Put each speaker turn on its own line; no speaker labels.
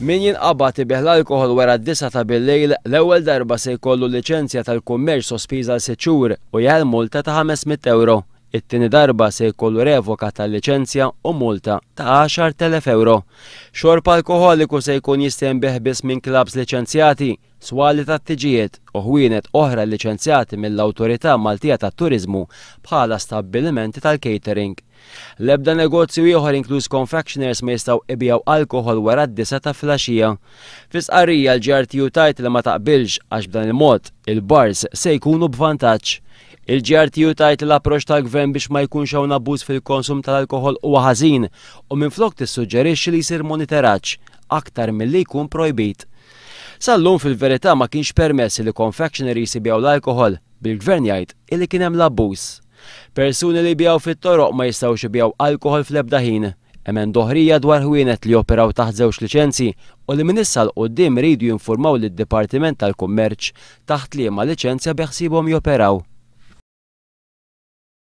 Min jinqabad ibiħ l-alkohol wara d-disa ta' bil-lejl l-ewwel darba se jkollu liċenzja tal-kummerċ sospiża l seċur u jgħal multa ta' 500 euro it-tini darba se jkollu revoka tal-liċenzja u multa ta' 10.000 euro. Xorb alkoholiku se jkun jistenbih biss minn klabs liċenzjati, swali ta' tiġijiet u ħwienet oħra licenzjati mill-Awtorità Maltija tat Turizmu bħala stabbilimenti tal-catering. Lebda negozju ieħor inkluż confectioners ma jistgħu ibjaw alkohol wara d-disa ta' flaxija. Fisqarrija l-ġarti tajt li ma taqbilx għax b'dan il-mod il-bars se jkunu b'vantaġġ. Il-GRTU tajt l-approċ ta' gvern biex ma jkunx hawn abbuż fil-konsum tal-alkohol u ħażin u minflok tissuġġerixxi li jsir monitoraġġ aktar milli jkun projbit. Sallum fil-verità ma kienx permess li confectionery jsibijaw l-alkohol bil-gvern jgħid illi kien hemm l-abbuż. Persuni li bjaw fit-toroq ma jistgħux ibjaw alkohol fl-ebda ħin. Emen doħrija dwar ħwienet li operaw taħt żewġ liċenzi u li minissa l-qoddim ridu jinformaw lid-Dipartiment tal-Kummerċ taħt li ma liċenzja beħsibhom joperaw.